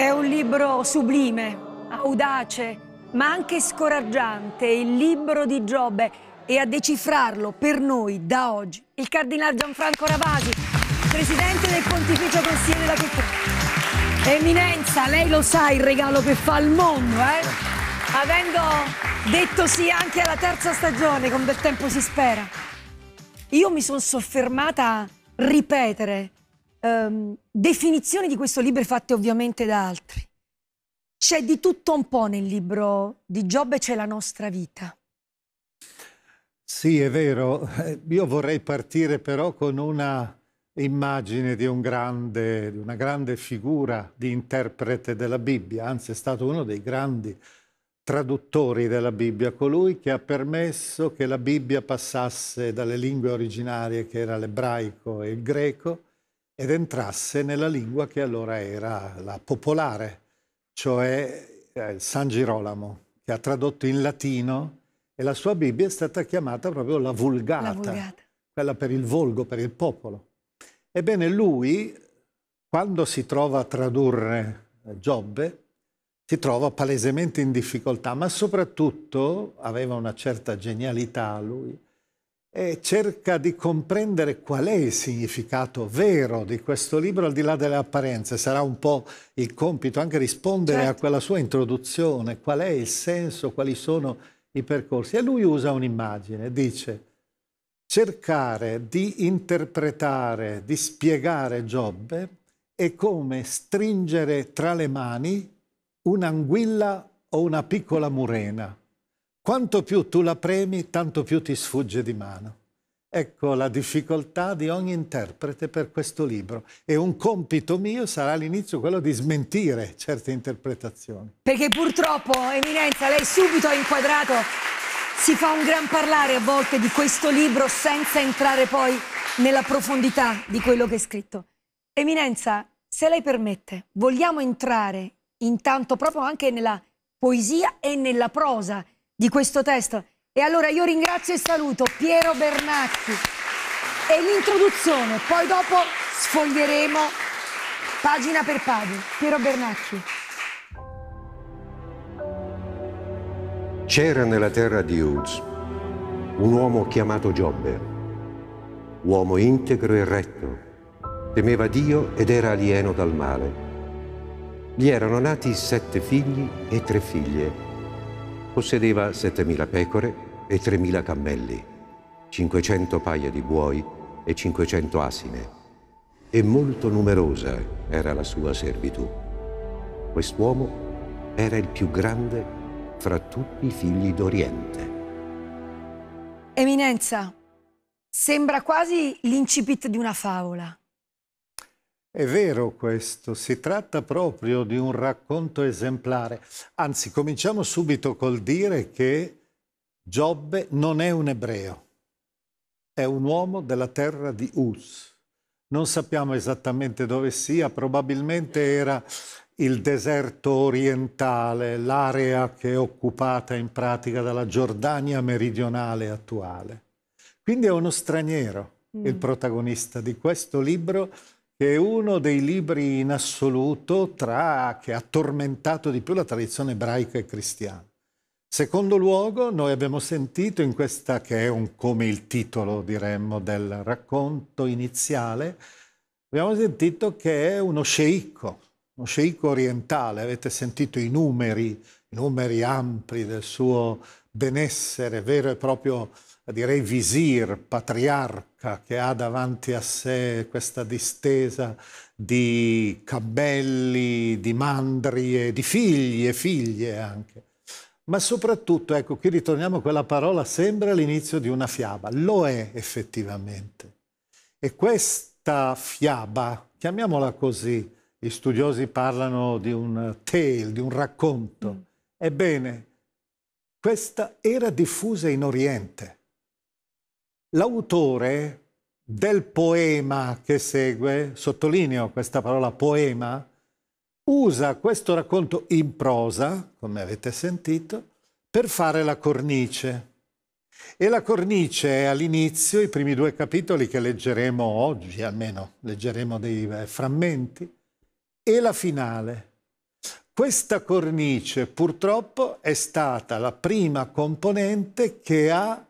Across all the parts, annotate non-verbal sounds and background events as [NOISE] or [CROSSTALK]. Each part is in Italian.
È un libro sublime, audace, ma anche scoraggiante, il libro di Giobbe e a decifrarlo per noi da oggi il Cardinal Gianfranco Ravasi, presidente del Pontificio Consiglio della Cultura. Eminenza, lei lo sa il regalo che fa al mondo, eh? Avendo detto sì anche alla terza stagione, con bel tempo si spera. Io mi sono soffermata a ripetere ehm, definizioni di questo libro fatte ovviamente da altri. C'è di tutto un po' nel libro di Giobbe, c'è la nostra vita. Sì, è vero. Eh, io vorrei partire però con una immagine di, un grande, di una grande figura di interprete della Bibbia, anzi è stato uno dei grandi traduttori della Bibbia, colui che ha permesso che la Bibbia passasse dalle lingue originarie che era l'ebraico e il greco ed entrasse nella lingua che allora era la popolare, cioè eh, San Girolamo, che ha tradotto in latino e la sua Bibbia è stata chiamata proprio la vulgata, la vulgata, quella per il volgo, per il popolo. Ebbene, lui, quando si trova a tradurre eh, Giobbe, si trova palesemente in difficoltà, ma soprattutto aveva una certa genialità lui, e cerca di comprendere qual è il significato vero di questo libro al di là delle apparenze. Sarà un po' il compito anche rispondere certo. a quella sua introduzione, qual è il senso, quali sono i percorsi. E lui usa un'immagine, dice cercare di interpretare, di spiegare Giobbe è come stringere tra le mani un'anguilla o una piccola murena. Quanto più tu la premi, tanto più ti sfugge di mano. Ecco la difficoltà di ogni interprete per questo libro e un compito mio sarà all'inizio quello di smentire certe interpretazioni. Perché purtroppo, Eminenza, lei subito ha inquadrato, si fa un gran parlare a volte di questo libro senza entrare poi nella profondità di quello che è scritto. Eminenza, se lei permette, vogliamo entrare intanto proprio anche nella poesia e nella prosa di questo testo. E allora io ringrazio e saluto Piero Bernacchi e l'introduzione, poi dopo sfoglieremo pagina per pagina. Piero Bernacchi. C'era nella terra di Uz un uomo chiamato Giobbe, uomo integro e retto, temeva Dio ed era alieno dal male. Gli erano nati sette figli e tre figlie Possedeva 7.000 pecore e 3.000 cammelli, 500 paia di buoi e 500 asine. E molto numerosa era la sua servitù. Quest'uomo era il più grande fra tutti i figli d'Oriente. Eminenza, sembra quasi l'incipit di una favola. È vero questo, si tratta proprio di un racconto esemplare. Anzi, cominciamo subito col dire che Giobbe non è un ebreo, è un uomo della terra di Uz. Non sappiamo esattamente dove sia, probabilmente era il deserto orientale, l'area che è occupata in pratica dalla Giordania meridionale attuale. Quindi è uno straniero mm. il protagonista di questo libro che è uno dei libri in assoluto tra, che ha tormentato di più la tradizione ebraica e cristiana. Secondo luogo, noi abbiamo sentito in questa che è un, come il titolo, diremmo, del racconto iniziale, abbiamo sentito che è uno sceicco, uno sceicco orientale, avete sentito i numeri, i numeri ampli del suo benessere, vero e proprio, direi, visir, patriarca, che ha davanti a sé questa distesa di cabelli, di mandrie, di figli e figlie anche. Ma soprattutto, ecco, qui ritorniamo a quella parola, sembra l'inizio di una fiaba, lo è effettivamente. E questa fiaba, chiamiamola così, gli studiosi parlano di un tale, di un racconto. Mm. Ebbene, questa era diffusa in Oriente L'autore del poema che segue, sottolineo questa parola poema, usa questo racconto in prosa, come avete sentito, per fare la cornice. E la cornice è all'inizio, i primi due capitoli che leggeremo oggi, almeno leggeremo dei eh, frammenti, e la finale. Questa cornice purtroppo è stata la prima componente che ha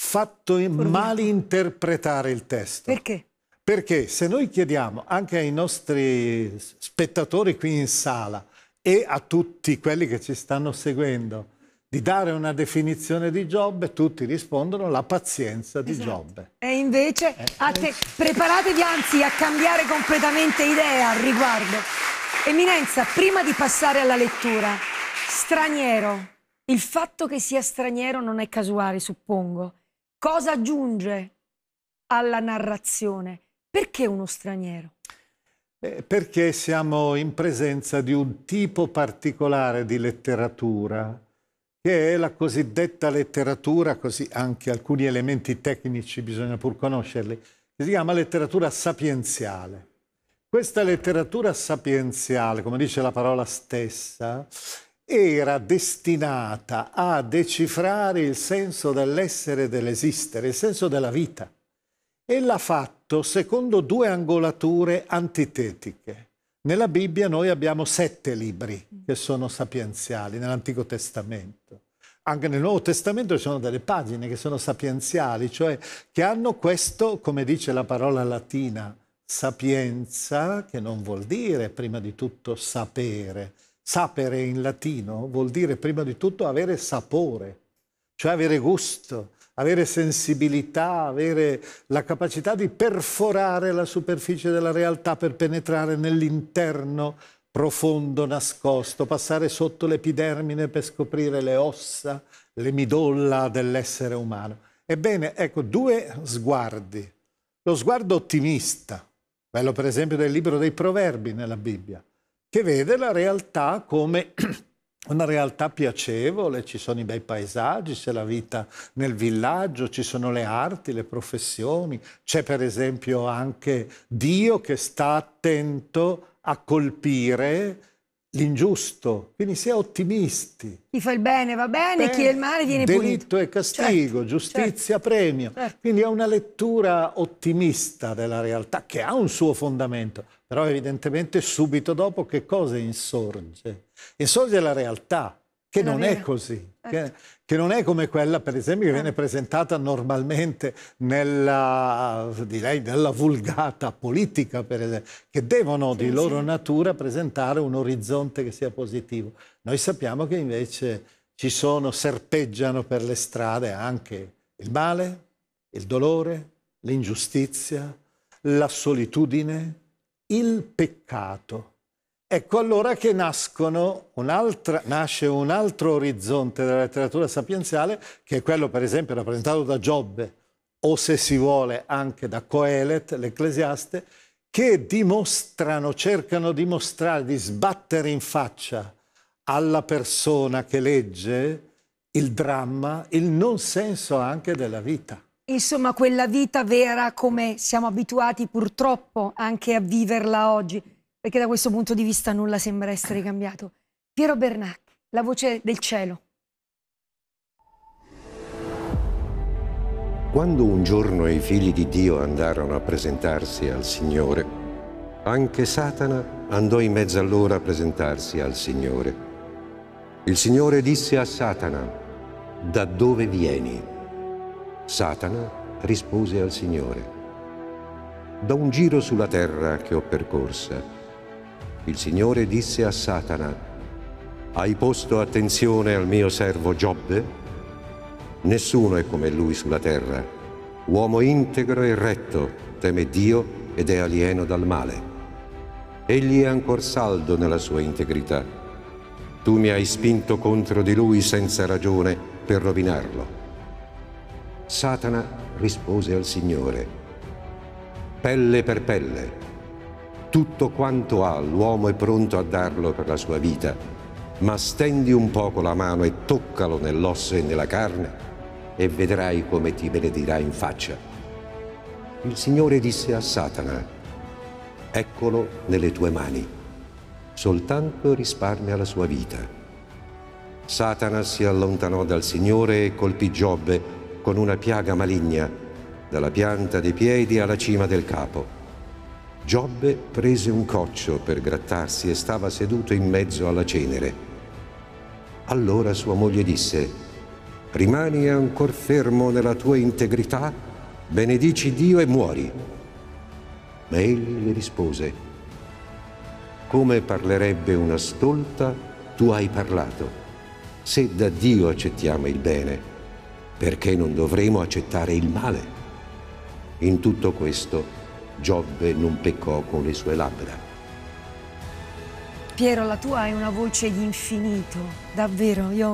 fatto malinterpretare il testo. Perché? Perché se noi chiediamo anche ai nostri spettatori qui in sala e a tutti quelli che ci stanno seguendo di dare una definizione di Giobbe, tutti rispondono la pazienza di esatto. Giobbe. E invece eh. preparatevi anzi a cambiare completamente idea al riguardo. Eminenza, prima di passare alla lettura, straniero, il fatto che sia straniero non è casuale, suppongo cosa aggiunge alla narrazione? Perché uno straniero? Eh, perché siamo in presenza di un tipo particolare di letteratura, che è la cosiddetta letteratura, così anche alcuni elementi tecnici bisogna pur conoscerli, che si chiama letteratura sapienziale. Questa letteratura sapienziale, come dice la parola stessa, era destinata a decifrare il senso dell'essere e dell'esistere, il senso della vita. E l'ha fatto secondo due angolature antitetiche. Nella Bibbia noi abbiamo sette libri che sono sapienziali nell'Antico Testamento. Anche nel Nuovo Testamento ci sono delle pagine che sono sapienziali, cioè che hanno questo, come dice la parola latina, sapienza, che non vuol dire prima di tutto sapere, Sapere in latino vuol dire prima di tutto avere sapore, cioè avere gusto, avere sensibilità, avere la capacità di perforare la superficie della realtà per penetrare nell'interno profondo, nascosto, passare sotto l'epidermine per scoprire le ossa, le midolla dell'essere umano. Ebbene, ecco due sguardi. Lo sguardo ottimista, quello per esempio del libro dei proverbi nella Bibbia, che vede la realtà come [CLEARS THROAT] una realtà piacevole, ci sono i bei paesaggi, c'è la vita nel villaggio, ci sono le arti, le professioni, c'è per esempio anche Dio che sta attento a colpire l'ingiusto. Quindi si è ottimisti. Chi fa il bene va bene, Beh, chi il male viene delitto punito. Delitto e castigo, certo, giustizia certo, premio. Certo. Quindi è una lettura ottimista della realtà che ha un suo fondamento, però evidentemente subito dopo che cosa insorge? Insorge la realtà, che non è così, ecco. che, che, non è come quella, per esempio, che eh. viene presentata normalmente nella, direi, nella vulgata politica, per esempio, che devono sì, di loro natura presentare un orizzonte che sia positivo. Noi sappiamo che invece ci sono, serpeggiano per le strade anche il male, il dolore, l'ingiustizia, la solitudine, il peccato. Ecco allora che un nasce un altro orizzonte della letteratura sapienziale, che è quello per esempio rappresentato da Giobbe, o se si vuole anche da Coelet, l'ecclesiaste, che dimostrano, cercano di mostrare, di sbattere in faccia alla persona che legge il dramma, il non senso anche della vita. Insomma, quella vita vera come siamo abituati purtroppo anche a viverla oggi perché da questo punto di vista nulla sembra essere cambiato. Piero Bernac, la voce del cielo. Quando un giorno i figli di Dio andarono a presentarsi al Signore, anche Satana andò in mezzo a loro a presentarsi al Signore. Il Signore disse a Satana, da dove vieni? Satana rispose al Signore, da un giro sulla terra che ho percorsa il Signore disse a Satana, Hai posto attenzione al mio servo Giobbe? Nessuno è come lui sulla terra, uomo integro e retto, teme Dio ed è alieno dal male. Egli è ancora saldo nella sua integrità. Tu mi hai spinto contro di lui senza ragione per rovinarlo. Satana rispose al Signore, pelle per pelle, tutto quanto ha l'uomo è pronto a darlo per la sua vita, ma stendi un poco la mano e toccalo nell'osso e nella carne e vedrai come ti benedirà in faccia. Il Signore disse a Satana, eccolo nelle tue mani, soltanto risparmia la sua vita. Satana si allontanò dal Signore e colpì Giobbe con una piaga maligna, dalla pianta dei piedi alla cima del capo. Giobbe prese un coccio per grattarsi e stava seduto in mezzo alla cenere. Allora sua moglie disse, rimani ancora fermo nella tua integrità, benedici Dio e muori. Ma egli le rispose, come parlerebbe una stolta, tu hai parlato. Se da Dio accettiamo il bene, perché non dovremo accettare il male? In tutto questo Giobbe non peccò con le sue labbra. Piero, la tua è una voce di infinito, davvero, io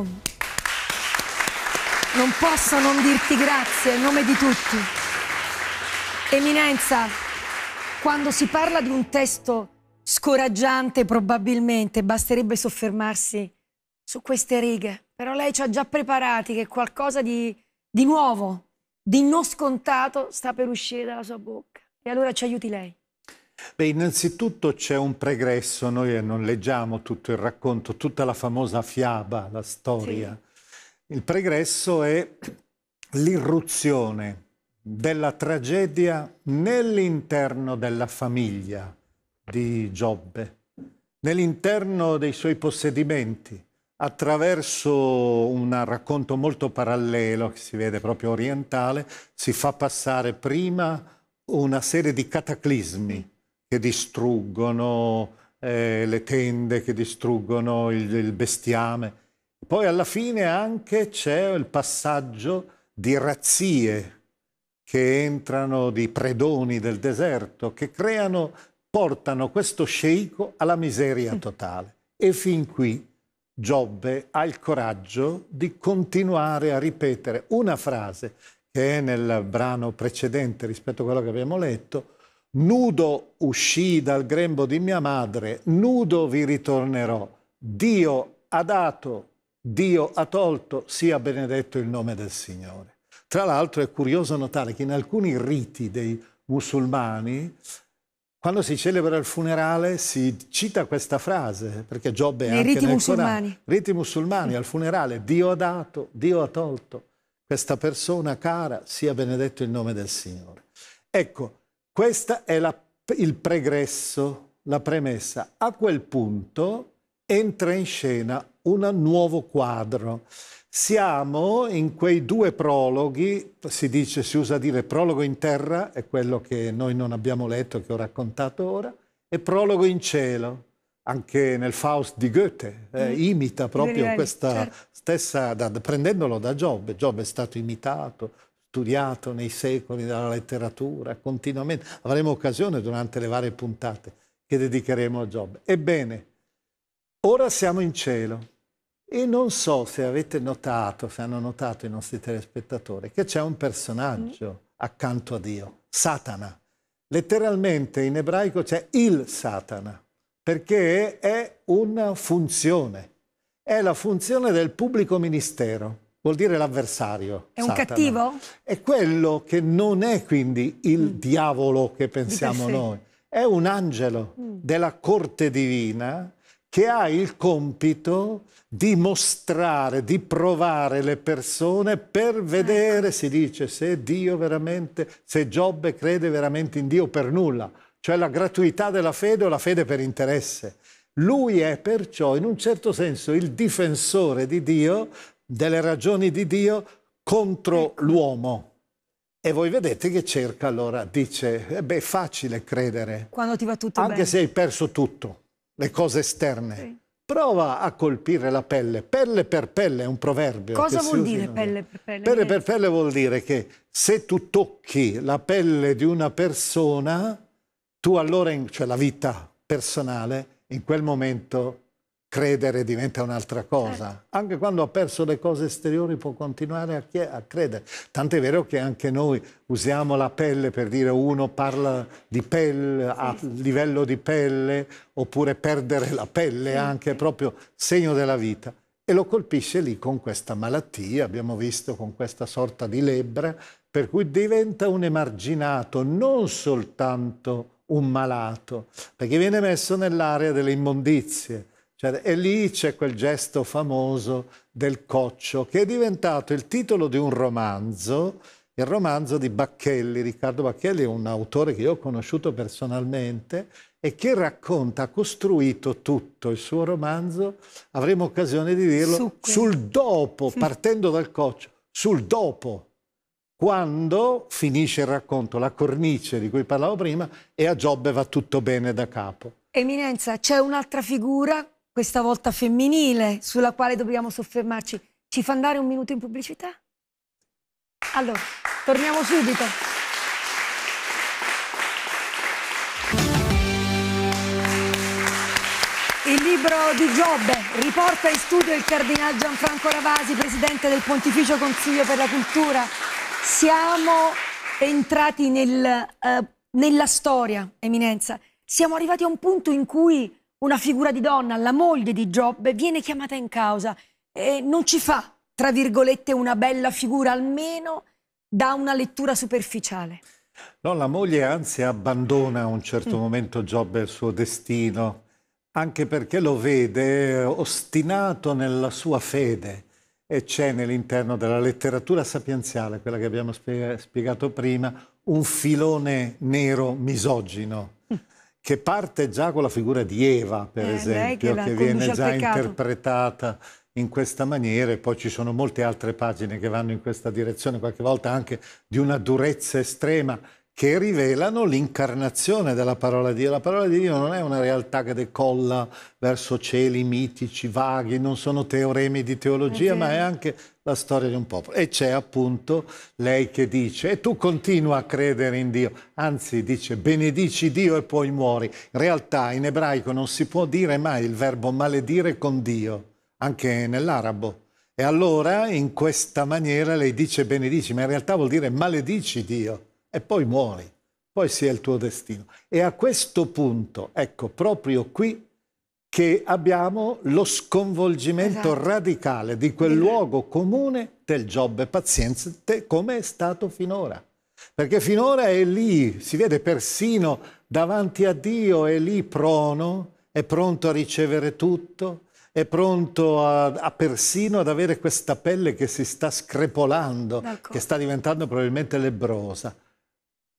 non posso non dirti grazie in nome di tutti. Eminenza, quando si parla di un testo scoraggiante probabilmente basterebbe soffermarsi su queste righe, però lei ci ha già preparati che qualcosa di, di nuovo, di non scontato sta per uscire dalla sua bocca. E allora ci aiuti lei. Beh, innanzitutto c'è un pregresso, noi eh, non leggiamo tutto il racconto, tutta la famosa fiaba, la storia. Sì. Il pregresso è l'irruzione della tragedia nell'interno della famiglia di Giobbe, nell'interno dei suoi possedimenti, attraverso un racconto molto parallelo che si vede proprio orientale, si fa passare prima una serie di cataclismi che distruggono eh, le tende, che distruggono il, il bestiame. Poi alla fine anche c'è il passaggio di razzie che entrano, di predoni del deserto, che creano, portano questo sceicco alla miseria mm. totale. E fin qui Giobbe ha il coraggio di continuare a ripetere una frase che è nel brano precedente rispetto a quello che abbiamo letto, nudo uscì dal grembo di mia madre, nudo vi ritornerò. Dio ha dato, Dio ha tolto, sia benedetto il nome del Signore. Tra l'altro è curioso notare che in alcuni riti dei musulmani, quando si celebra il funerale si cita questa frase, perché Giobbe è anche riti musulmani. Corano. Riti musulmani al funerale, Dio ha dato, Dio ha tolto questa persona cara, sia benedetto il nome del Signore. Ecco, questo è la, il pregresso, la premessa. A quel punto entra in scena un nuovo quadro. Siamo in quei due prologhi, si dice, si usa dire prologo in terra, è quello che noi non abbiamo letto, che ho raccontato ora, e prologo in cielo anche nel Faust di Goethe, eh, mm. imita proprio Beh, questa certo. stessa, da, prendendolo da Giobbe. Giobbe è stato imitato, studiato nei secoli dalla letteratura, continuamente. Avremo occasione durante le varie puntate che dedicheremo a Giobbe. Ebbene, ora siamo in cielo e non so se avete notato, se hanno notato i nostri telespettatori, che c'è un personaggio mm. accanto a Dio, Satana. Letteralmente in ebraico c'è il Satana perché è una funzione, è la funzione del pubblico ministero, vuol dire l'avversario. È Satana. un cattivo? È quello che non è quindi il mm. diavolo che pensiamo [LAUGHS] noi, è un angelo mm. della corte divina che ha il compito di mostrare, di provare le persone per vedere, ecco. si dice, se Dio veramente, se Giobbe crede veramente in Dio per nulla cioè la gratuità della fede o la fede per interesse. Lui è perciò in un certo senso il difensore di Dio, delle ragioni di Dio contro ecco. l'uomo. E voi vedete che cerca allora, dice, eh beh è facile credere. Quando ti va tutto Anche bene. se hai perso tutto, le cose esterne. Sì. Prova a colpire la pelle, pelle per pelle è un proverbio. Cosa vuol dire pelle per pelle? Pelle per pelle vuol dire che se tu tocchi la pelle di una persona, tu allora, in, cioè la vita personale, in quel momento credere diventa un'altra cosa. Certo. Anche quando ha perso le cose esteriori può continuare a, a credere. Tant'è vero che anche noi usiamo la pelle per dire uno parla di pelle sì. a livello di pelle, oppure perdere la pelle sì. anche proprio segno della vita. E lo colpisce lì con questa malattia, abbiamo visto con questa sorta di lebbra, per cui diventa un emarginato non soltanto un malato, perché viene messo nell'area delle immondizie. Cioè, e lì c'è quel gesto famoso del coccio, che è diventato il titolo di un romanzo, il romanzo di Bacchelli. Riccardo Bacchelli è un autore che io ho conosciuto personalmente e che racconta, ha costruito tutto il suo romanzo, avremo occasione di dirlo, Sucque. sul dopo, partendo dal coccio, sul dopo quando finisce il racconto, la cornice di cui parlavo prima, e a Giobbe va tutto bene da capo. Eminenza, c'è un'altra figura, questa volta femminile, sulla quale dobbiamo soffermarci. Ci fa andare un minuto in pubblicità? Allora, torniamo subito. Il libro di Giobbe riporta in studio il cardinale Gianfranco Ravasi, presidente del Pontificio Consiglio per la Cultura siamo entrati nel, uh, nella storia, Eminenza. Siamo arrivati a un punto in cui una figura di donna, la moglie di Giobbe, viene chiamata in causa e non ci fa, tra virgolette, una bella figura, almeno da una lettura superficiale. No, la moglie anzi abbandona a un certo mm. momento Giobbe il suo destino, anche perché lo vede ostinato nella sua fede e c'è nell'interno della letteratura sapienziale, quella che abbiamo spiegato prima, un filone nero misogino [LAUGHS] che parte già con la figura di Eva, per eh, esempio, che, che viene già interpretata in questa maniera e poi ci sono molte altre pagine che vanno in questa direzione, qualche volta anche di una durezza estrema che rivelano l'incarnazione della parola di Dio. La parola di Dio non è una realtà che decolla verso cieli mitici, vaghi, non sono teoremi di teologia, okay. ma è anche la storia di un popolo. E c'è appunto lei che dice, e tu continua a credere in Dio, anzi dice, benedici Dio e poi muori. In realtà in ebraico non si può dire mai il verbo maledire con Dio, anche nell'arabo. E allora in questa maniera lei dice benedici, ma in realtà vuol dire maledici Dio e poi muori, poi sia il tuo destino. E a questo punto, ecco, proprio qui che abbiamo lo sconvolgimento esatto. radicale di quel luogo comune del jobbe pazienza, come è stato finora. Perché finora è lì, si vede persino davanti a Dio, è lì prono, è pronto a ricevere tutto, è pronto a, a, persino ad avere questa pelle che si sta screpolando, che sta diventando probabilmente lebrosa.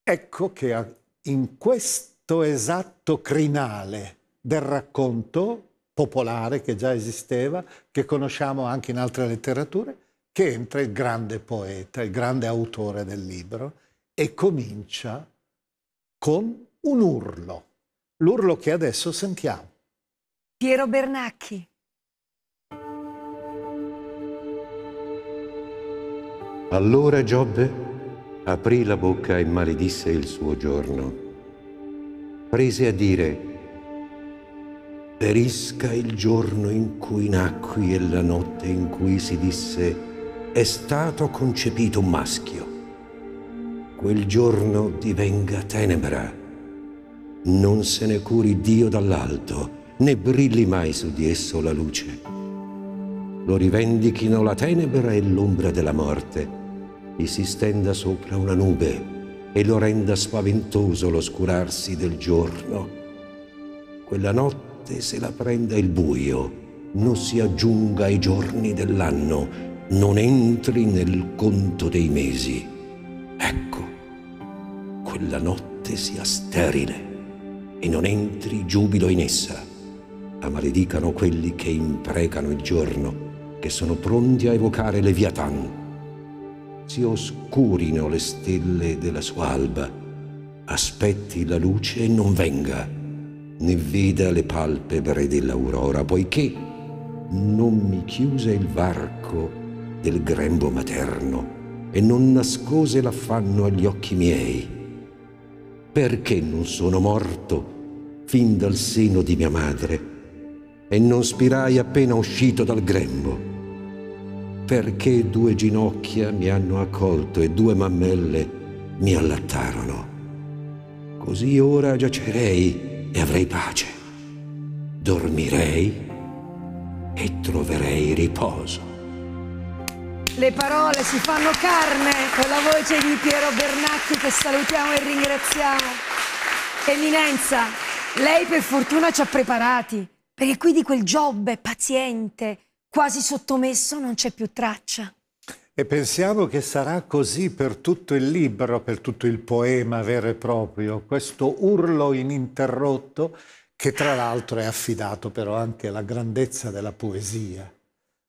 Ecco che in questo esatto crinale del racconto popolare che già esisteva, che conosciamo anche in altre letterature, che entra il grande poeta, il grande autore del libro e comincia con un urlo, l'urlo che adesso sentiamo. Piero Bernacchi. Allora Giobbe aprì la bocca e maledisse il suo giorno. Prese a dire, perisca il giorno in cui nacqui e la notte in cui si disse, è stato concepito un maschio. Quel giorno divenga tenebra. Non se ne curi Dio dall'alto, né brilli mai su di esso la luce. Lo rivendichino la tenebra e l'ombra della morte gli si stenda sopra una nube e lo renda spaventoso l'oscurarsi del giorno. Quella notte se la prenda il buio, non si aggiunga ai giorni dell'anno, non entri nel conto dei mesi. Ecco, quella notte sia sterile e non entri giubilo in essa. La maledicano quelli che imprecano il giorno, che sono pronti a evocare Leviathan si oscurino le stelle della sua alba, aspetti la luce e non venga, né veda le palpebre dell'aurora, poiché non mi chiuse il varco del grembo materno e non nascose l'affanno agli occhi miei. Perché non sono morto fin dal seno di mia madre e non spirai appena uscito dal grembo? perché due ginocchia mi hanno accolto e due mammelle mi allattarono. Così ora giacerei e avrei pace, dormirei e troverei riposo. Le parole si fanno carne con la voce di Piero Bernacchi che salutiamo e ringraziamo. Eminenza, lei per fortuna ci ha preparati, perché qui di quel Giobbe paziente, quasi sottomesso, non c'è più traccia. E pensiamo che sarà così per tutto il libro, per tutto il poema vero e proprio, questo urlo ininterrotto che tra l'altro è affidato però anche alla grandezza della poesia.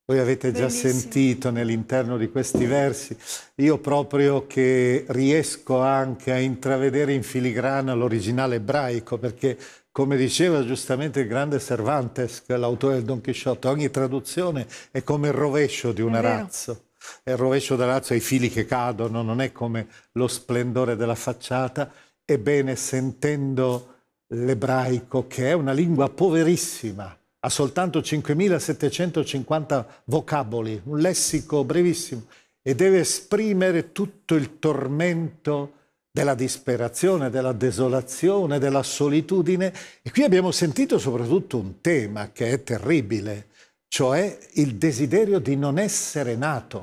Voi avete Bellissimo. già sentito nell'interno di questi versi, io proprio che riesco anche a intravedere in filigrana l'originale ebraico, perché come diceva giustamente il grande Cervantes, l'autore del Don Chisciotte, ogni traduzione è come il rovescio di un arazzo. È il rovescio della razza, i fili che cadono, non è come lo splendore della facciata. Ebbene, sentendo l'ebraico, che è una lingua poverissima, ha soltanto 5.750 vocaboli, un lessico brevissimo, e deve esprimere tutto il tormento della disperazione, della desolazione, della solitudine. E qui abbiamo sentito soprattutto un tema che è terribile, cioè il desiderio di non essere nato,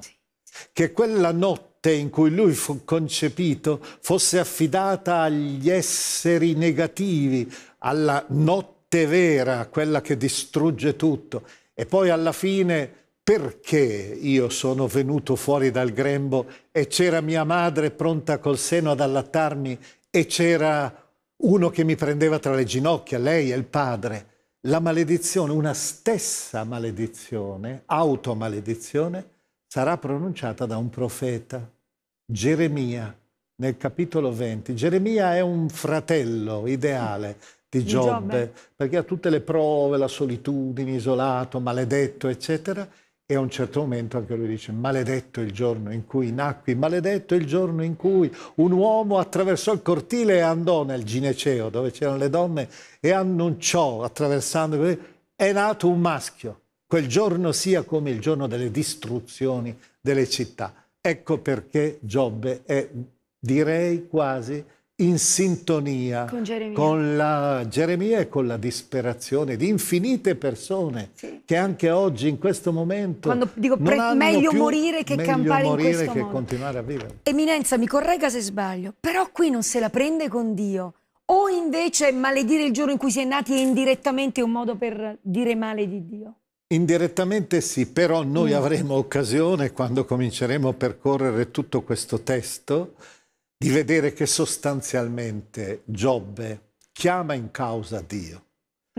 che quella notte in cui lui fu concepito fosse affidata agli esseri negativi, alla notte vera, quella che distrugge tutto. E poi alla fine perché io sono venuto fuori dal grembo e c'era mia madre pronta col seno ad allattarmi e c'era uno che mi prendeva tra le ginocchia, lei e il padre. La maledizione, una stessa maledizione, automaledizione, sarà pronunciata da un profeta, Geremia, nel capitolo 20. Geremia è un fratello ideale di Giobbe, Giobbe. perché ha tutte le prove, la solitudine, isolato, maledetto, eccetera e a un certo momento anche lui dice, maledetto il giorno in cui nacqui, maledetto il giorno in cui un uomo attraversò il cortile e andò nel Gineceo, dove c'erano le donne, e annunciò, attraversando, è nato un maschio. Quel giorno sia come il giorno delle distruzioni delle città. Ecco perché Giobbe è, direi quasi, in sintonia con, Geremia. con la Geremia e con la disperazione di infinite persone sì. che anche oggi in questo momento Quando dico meglio morire che meglio campare morire in questo che modo. continuare a vivere. Eminenza, mi corregga se sbaglio, però qui non se la prende con Dio o invece maledire il giorno in cui si è nati è indirettamente un modo per dire male di Dio? Indirettamente sì, però noi mm. avremo occasione quando cominceremo a percorrere tutto questo testo di vedere che sostanzialmente Giobbe chiama in causa Dio.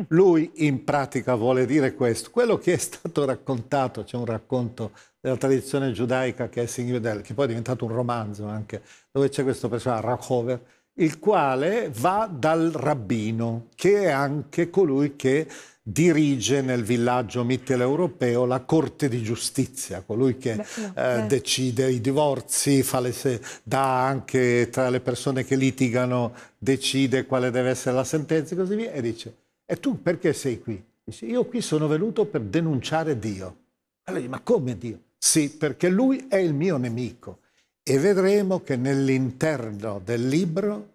Lui in pratica vuole dire questo. Quello che è stato raccontato, c'è un racconto della tradizione giudaica che è Singvidel, che poi è diventato un romanzo anche, dove c'è questo personaggio, Rachover, il quale va dal rabbino, che è anche colui che dirige nel villaggio mitteleuropeo la Corte di Giustizia, colui che beh, no, eh, eh. decide i divorzi, fa le, dà anche tra le persone che litigano, decide quale deve essere la sentenza e così via, e dice, e tu perché sei qui? Dice, io qui sono venuto per denunciare Dio. Allora dice, ma come Dio? Sì, perché lui è il mio nemico. E vedremo che nell'interno del libro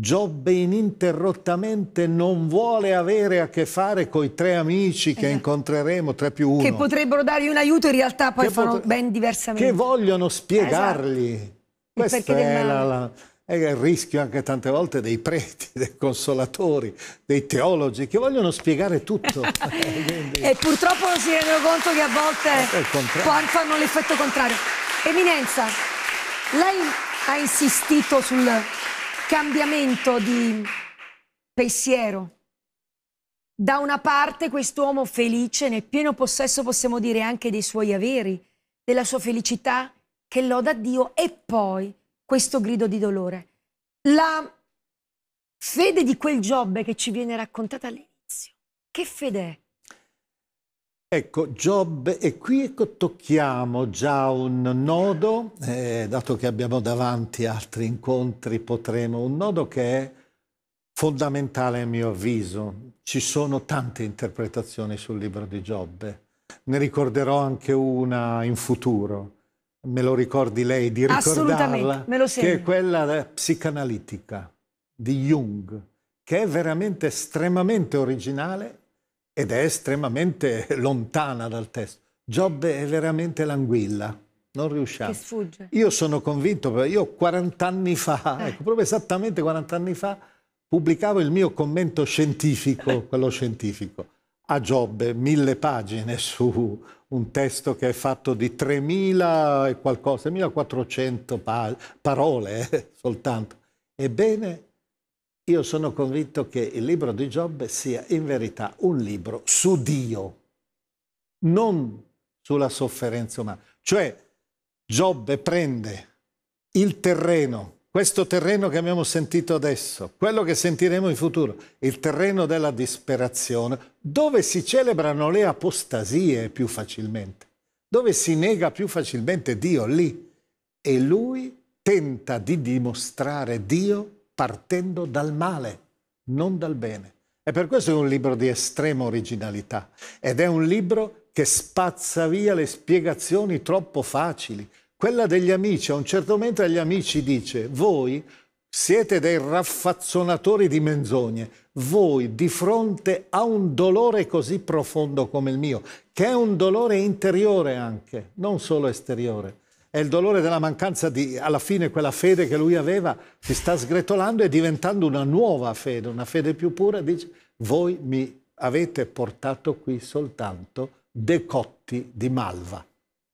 Giobbe ininterrottamente non vuole avere a che fare con i tre amici che esatto. incontreremo, tre più uno. Che potrebbero dargli un aiuto in realtà poi che fanno ben diversamente. Che vogliono esatto. spiegargli. Esatto. Questo è, la, la, è il rischio anche tante volte dei preti, [LAUGHS] dei consolatori, dei teologi che vogliono spiegare tutto. [LAUGHS] Quindi... E purtroppo si rendono conto che a volte fanno l'effetto contrario. Eminenza, lei ha insistito sul cambiamento di pensiero. Da una parte quest'uomo felice, nel pieno possesso possiamo dire anche dei suoi averi, della sua felicità, che loda Dio, e poi questo grido di dolore. La fede di quel Giobbe che ci viene raccontata all'inizio, che fede è? Ecco, Giobbe, e qui ecco, tocchiamo già un nodo, eh, dato che abbiamo davanti altri incontri, potremo, un nodo che è fondamentale a mio avviso. Ci sono tante interpretazioni sul libro di Giobbe, ne ricorderò anche una in futuro. Me lo ricordi lei di ricordarla? Me lo Che è quella eh, psicanalitica di Jung, che è veramente estremamente originale ed è estremamente [LAUGHS] lontana dal testo. Giobbe è veramente l'anguilla, non riusciamo. Che sfugge. Io sono convinto, io 40 anni fa, eh. [LAUGHS] ecco, proprio esattamente 40 anni fa, pubblicavo il mio commento scientifico, [LAUGHS] quello scientifico, a Giobbe, mille pagine su un testo che è fatto di 3.000 e qualcosa, 1.400 pa parole eh, soltanto. Ebbene, io sono convinto che il libro di Giobbe sia in verità un libro su Dio, non sulla sofferenza umana. Cioè, Giobbe prende il terreno, questo terreno che abbiamo sentito adesso, quello che sentiremo in futuro, il terreno della disperazione, dove si celebrano le apostasie più facilmente, dove si nega più facilmente Dio lì. E lui tenta di dimostrare Dio partendo dal male, non dal bene. E per questo è un libro di estrema originalità ed è un libro che spazza via le spiegazioni troppo facili. Quella degli amici, a un certo momento agli amici dice, voi siete dei raffazzonatori di menzogne, voi di fronte a un dolore così profondo come il mio, che è un dolore interiore anche, non solo esteriore è il dolore della mancanza di, alla fine, quella fede che lui aveva si sta sgretolando e diventando una nuova fede, una fede più pura. Dice, voi mi avete portato qui soltanto decotti di malva.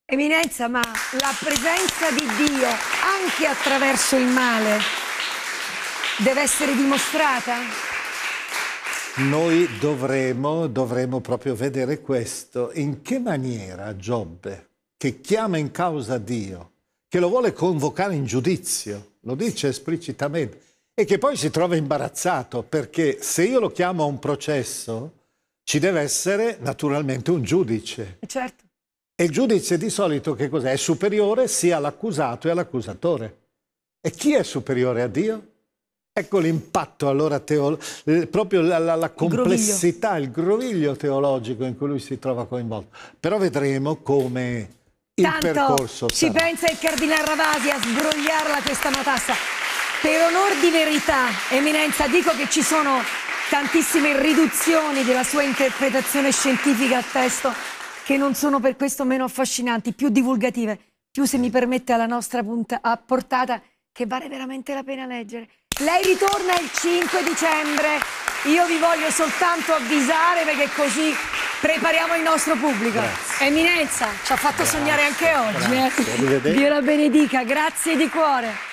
Eminenza, ma la presenza di Dio anche attraverso il male deve essere dimostrata? Noi dovremo, dovremo proprio vedere questo, in che maniera Giobbe che chiama in causa Dio, che lo vuole convocare in giudizio, lo dice esplicitamente, e che poi si trova imbarazzato perché se io lo chiamo a un processo ci deve essere naturalmente un giudice. Certo. E il giudice di solito che cos'è? È superiore sia all'accusato e all'accusatore. E chi è superiore a Dio? Ecco l'impatto allora teolo- proprio la, la, la complessità, il groviglio. il groviglio teologico in cui lui si trova coinvolto. Però vedremo come il Tanto percorso. Ci sarà. pensa il Cardinale Ravasi a sbrogliarla questa matassa. Per onor di verità, Eminenza, dico che ci sono tantissime riduzioni della sua interpretazione scientifica al testo che non sono per questo meno affascinanti, più divulgative, più se mi permette alla nostra punta a portata che vale veramente la pena leggere. Lei ritorna il 5 dicembre, io vi voglio soltanto avvisare perché così Prepariamo il nostro pubblico. Grazie. Eminenza, ci ha fatto grazie, sognare anche oggi. Eh. Dio la benedica, grazie di cuore.